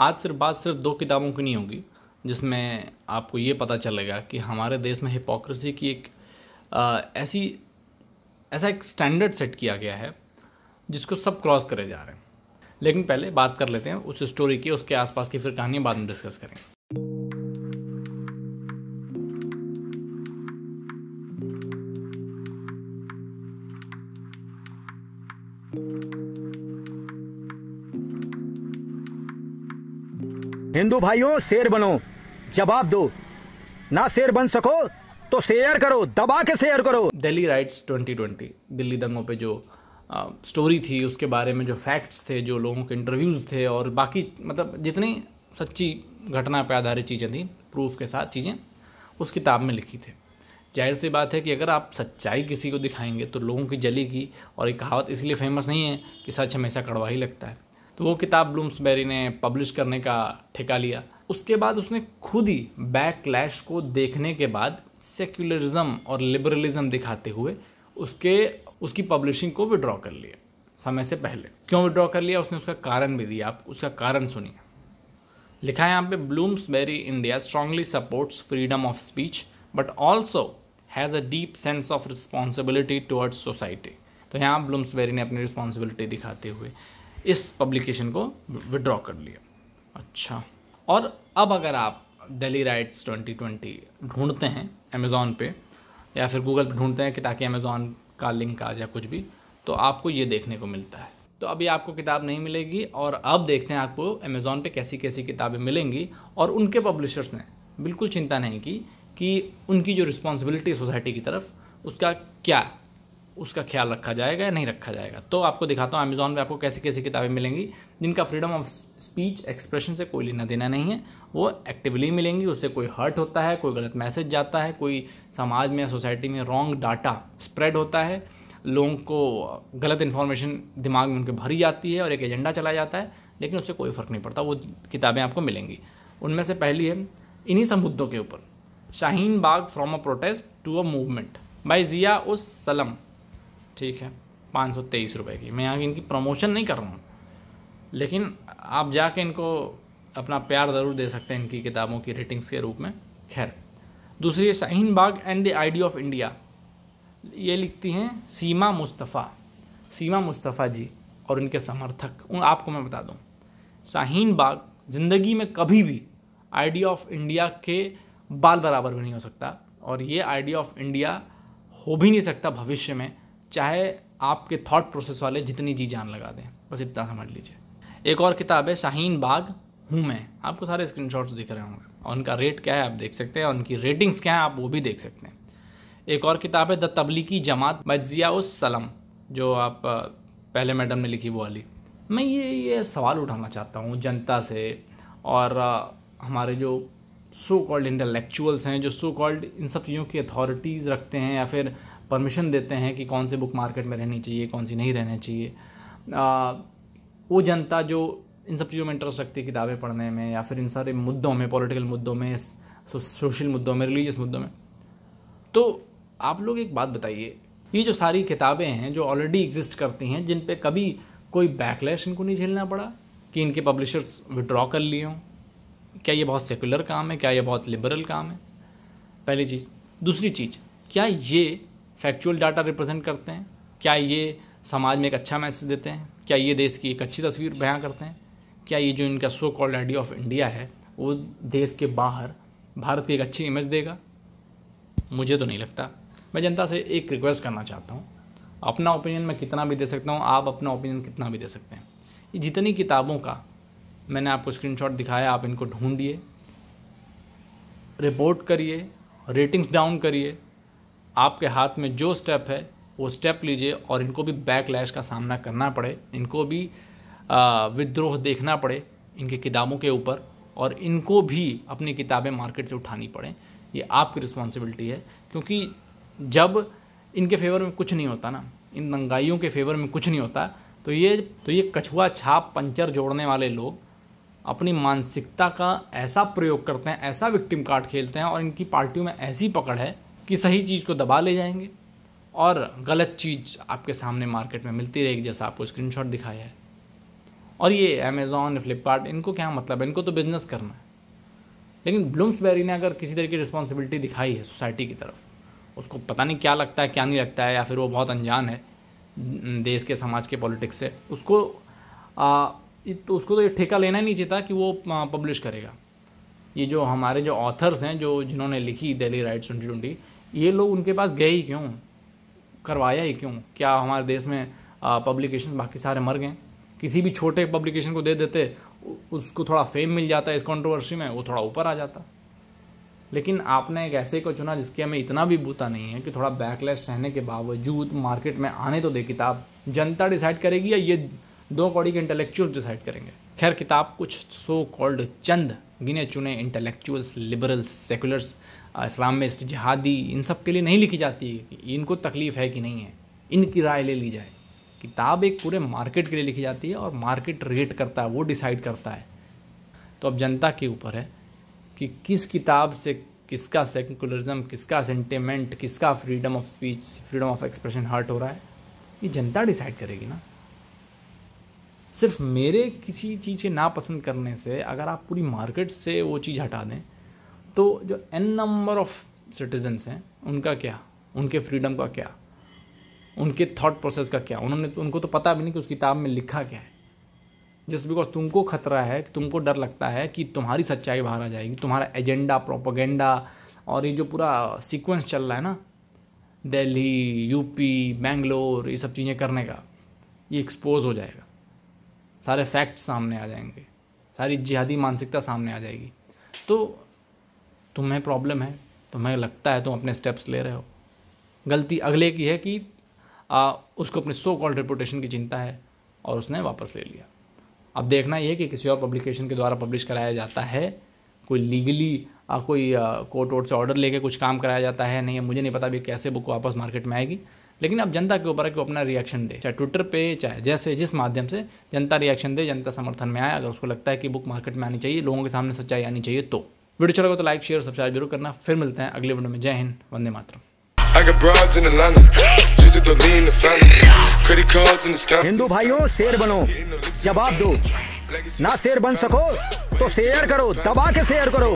आज सिर्फ बात सिर्फ दो किताबों की नहीं होगी जिसमें आपको ये पता चलेगा कि हमारे देश में हिपोक्रेसी की एक आ, ऐसी ऐसा एक स्टैंडर्ड सेट किया गया है जिसको सब क्रॉस करे जा रहे हैं लेकिन पहले बात कर लेते हैं उस स्टोरी की उसके आसपास की फिर कहानी बाद में डिस्कस करेंगे हिंदू भाइयों शेर बनो जवाब दो ना शेर बन सको तो शेयर करो दबा के शेयर करो दिल्ली राइट्स 2020 दिल्ली दंगों पे जो आ, स्टोरी थी उसके बारे में जो फैक्ट्स थे जो लोगों के इंटरव्यूज़ थे और बाकी मतलब जितनी सच्ची घटना पर आधारित चीज़ें थी प्रूफ के साथ चीज़ें उस किताब में लिखी थी जाहिर सी बात है कि अगर आप सच्चाई किसी को दिखाएंगे तो लोगों की जलेगी और एक कहावत इसलिए फेमस नहीं है कि सच हमेशा कड़वा ही लगता है तो वो किताब ब्लूम्सबेरी ने पब्लिश करने का ठेका लिया उसके बाद उसने खुद ही बैकलैश को देखने के बाद सेक्युलरिज्म और लिबरलिज्म दिखाते हुए उसके उसकी पब्लिशिंग को विड्रॉ कर लिया समय से पहले क्यों विड्रॉ कर लिया उसने उसका कारण भी दिया आप उसका कारण सुनिए लिखा है यहाँ पे Bloomsbury India strongly supports freedom of speech but also has a deep sense of responsibility towards society तो यहाँ ब्लूम्सबेरी ने अपनी रिस्पॉन्सिबिलिटी दिखाते हुए इस पब्लिकेशन को विड्रॉ कर लिया अच्छा और अब अगर आप डेली राइट्स 2020 ढूंढते हैं अमेज़ोन पे या फिर गूगल पे ढूंढते हैं कि ताकि अमेज़ोन का लिंक आ जाए कुछ भी तो आपको ये देखने को मिलता है तो अभी आपको किताब नहीं मिलेगी और अब देखते हैं आपको अमेज़ोन पे कैसी कैसी किताबें मिलेंगी और उनके पब्लिशर्स ने बिल्कुल चिंता नहीं की कि उनकी जो रिस्पॉन्सिबिलिटी सोसाइटी की तरफ उसका क्या उसका ख्याल रखा जाएगा या नहीं रखा जाएगा तो आपको दिखाता हूँ अमेजोन पे आपको कैसी कैसी किताबें मिलेंगी जिनका फ्रीडम ऑफ स्पीच एक्सप्रेशन से कोई लेना देना नहीं है वो एक्टिवली मिलेंगी उससे कोई हर्ट होता है कोई गलत मैसेज जाता है कोई समाज में या सोसाइटी में रॉन्ग डाटा स्प्रेड होता है लोगों को गलत इन्फॉर्मेशन दिमाग में उनके भरी जाती है और एक एजेंडा चलाया जाता है लेकिन उससे कोई फ़र्क नहीं पड़ता वो किताबें आपको मिलेंगी उनमें से पहली है इन्हीं सब मुद्दों के ऊपर Shaheen Bagh from a protest to a movement by Zia Us Salam ठीक है पाँच सौ तेईस रुपये की मैं यहाँ इनकी प्रमोशन नहीं कर रहा हूँ लेकिन आप जाके इनको अपना प्यार ज़रूर दे सकते हैं इनकी किताबों की रेटिंग्स के रूप में खैर दूसरी है Shaheen Bagh and the idea of India ये लिखती हैं सीमा मुस्तफ़ा सीमा मुस्तफ़ा जी और उनके समर्थक उन आपको मैं बता दूँ शाहीन बाग ज़िंदगी में कभी भी आइडिया ऑफ इंडिया के बाल बराबर भी नहीं हो सकता और ये आइडिया ऑफ इंडिया हो भी नहीं सकता भविष्य में चाहे आपके थॉट प्रोसेस वाले जितनी जी जान लगा दें बस इतना समझ लीजिए एक और किताब है शाहीन बाग हूँ मैं आपको सारे स्क्रीन दिख रहे होंगे और उनका रेट क्या है आप देख सकते हैं उनकी रेटिंग्स क्या है आप वो भी देख सकते हैं एक और किताब है द तबलीगी जमात बजियाउस सलम जो आप पहले मैडम ने लिखी वो वाली मैं ये ये सवाल उठाना चाहता हूँ जनता से और हमारे जो सो कॉल्ड इंटेलेक्चुअल्स हैं जो सो कॉल्ड इन सब चीज़ों की अथॉरिटीज़ रखते हैं या फिर परमिशन देते हैं कि कौन से बुक मार्केट में रहनी चाहिए कौन सी नहीं रहनी चाहिए आ, वो जनता जो इन सब चीज़ों में इंटरेस्ट रखती है किताबें पढ़ने में या फिर इन सारे मुद्दों में पॉलिटिकल मुद्दों में सोशल मुद्दों में रिलीजियस मुद्दों में तो आप लोग एक बात बताइए ये जो सारी किताबें हैं जो ऑलरेडी एग्जिस्ट करती हैं जिन पे कभी कोई बैकलैश इनको नहीं झेलना पड़ा कि इनके पब्लिशर्स विड्रॉ कर लिए हों क्या ये बहुत सेकुलर काम है क्या ये बहुत लिबरल काम है पहली चीज़ दूसरी चीज़ क्या ये फैक्चुअल डाटा रिप्रेजेंट करते हैं क्या ये समाज में एक अच्छा मैसेज देते हैं क्या ये देश की एक अच्छी तस्वीर बयां करते हैं क्या ये जो इनका so called idea of India है वो देश के बाहर भारत की एक अच्छी इमेज देगा मुझे तो नहीं लगता मैं जनता से एक रिक्वेस्ट करना चाहता हूँ अपना ओपिनियन मैं कितना भी दे सकता हूँ आप अपना ओपिनियन कितना भी दे सकते हैं जितनी किताबों का मैंने आपको स्क्रीनशॉट दिखाया आप इनको ढूंढिए रिपोर्ट करिए रेटिंग्स डाउन करिए आपके हाथ में जो स्टेप है वो स्टेप लीजिए और इनको भी बैकलैश का सामना करना पड़े इनको भी विद्रोह देखना पड़े इनके किताबों के ऊपर और इनको भी अपनी किताबें मार्केट से उठानी पड़ें ये आपकी रिस्पॉन्सिबिलिटी है क्योंकि जब इनके फेवर में कुछ नहीं होता ना इन दंगाइयों के फेवर में कुछ नहीं होता तो ये तो ये कछुआ छाप पंचर जोड़ने वाले लोग अपनी मानसिकता का ऐसा प्रयोग करते हैं ऐसा विक्टिम कार्ड खेलते हैं और इनकी पार्टियों में ऐसी पकड़ है कि सही चीज़ को दबा ले जाएंगे और गलत चीज़ आपके सामने मार्केट में मिलती रहेगी जैसा आपको स्क्रीनशॉट दिखाया है और ये अमेज़ॉन फ्लिपकार्ट इनको क्या मतलब है इनको तो बिज़नेस करना है लेकिन ब्लूम्सबेरी ने अगर किसी तरह की रिस्पॉन्सिबिलिटी दिखाई है सोसाइटी की तरफ उसको पता नहीं क्या लगता है क्या नहीं लगता है या फिर वो बहुत अनजान है देश के समाज के पॉलिटिक्स से उसको आ, तो उसको तो ये ठेका लेना ही नहीं चाहता कि वो पब्लिश करेगा ये जो हमारे जो ऑथर्स हैं जो जिन्होंने लिखी दिल्ली राइट्स ट्वेंटी ट्वेंटी ये लोग उनके पास गए ही क्यों करवाया ही क्यों क्या हमारे देश में पब्लिकेशन बाकी सारे मर गए किसी भी छोटे पब्लिकेशन को दे देते उसको थोड़ा फेम मिल जाता है इस कंट्रोवर्सी में वो थोड़ा ऊपर आ जाता लेकिन आपने एक ऐसे को चुना जिसके हमें इतना भी बूता नहीं है कि थोड़ा बैकलैश सहने के बावजूद मार्केट में आने तो दे किताब जनता डिसाइड करेगी या ये दो कौड़ी के इंटेलेक्चुअल डिसाइड करेंगे खैर किताब कुछ सो कॉल्ड चंद गिने चुने इंटेलेक्चुअल्स लिबरल्स सेकुलर्स इस्लाम में जिहादी इन सब के लिए नहीं लिखी जाती इनको तकलीफ़ है कि नहीं है इनकी राय ले ली जाए किताब एक पूरे मार्केट के लिए लिखी जाती है और मार्केट रेट करता है वो डिसाइड करता है तो अब जनता के ऊपर है कि किस किताब से किसका सेकुलरिज्म किसका सेंटिमेंट किसका freedom of speech freedom of expression hurt हो रहा है ये जनता डिसाइड करेगी ना सिर्फ मेरे किसी चीज़ के नापसंद करने से अगर आप पूरी मार्केट से वो चीज़ हटा दें तो जो एन नंबर ऑफ सिटीजन्स हैं उनका क्या उनके फ्रीडम का क्या उनके थॉट प्रोसेस का क्या उन्होंने तो उनको तो पता भी नहीं कि उस किताब में लिखा क्या है जिस बिकॉज तुमको खतरा है तुमको डर लगता है कि तुम्हारी सच्चाई बाहर आ जाएगी तुम्हारा एजेंडा प्रोपोगेंडा और ये जो पूरा सीक्वेंस चल रहा है ना दिल्ली यूपी बेंगलोर ये सब चीज़ें करने का ये एक्सपोज हो जाएगा सारे फैक्ट्स सामने आ जाएंगे सारी जिहादी मानसिकता सामने आ जाएगी तो तुम्हें प्रॉब्लम है तुम्हें लगता है तुम अपने स्टेप्स ले रहे हो गलती अगले की है कि आ, उसको अपने सो कॉल्ड रिपोर्टेशन की चिंता है और उसने वापस ले लिया अब देखना यह कि किसी और पब्लिकेशन के द्वारा पब्लिश कराया जाता है कोई लीगली आ, कोई कोर्ट वोट से ऑर्डर लेके कुछ काम कराया जाता है नहीं मुझे नहीं पता भी कैसे बुक वापस मार्केट में आएगी लेकिन अब जनता के ऊपर है कि वो अपना रिएक्शन दे चाहे ट्विटर पे चाहे जैसे जिस माध्यम से जनता रिएक्शन दे जनता समर्थन में आए अगर उसको लगता है कि बुक मार्केट में आनी चाहिए लोगों के सामने सच्चाई आनी चाहिए तो वीडियो अच्छा तो लाइक शेयर सब्सक्राइब जरूर करना फिर मिलते हैं अगले वीडियो में जय हिंद वंदे मातरम हिंदू भाइयों शेर बनो जवाब दो ना शेर बन सको तो शेयर करो दबा के शेयर करो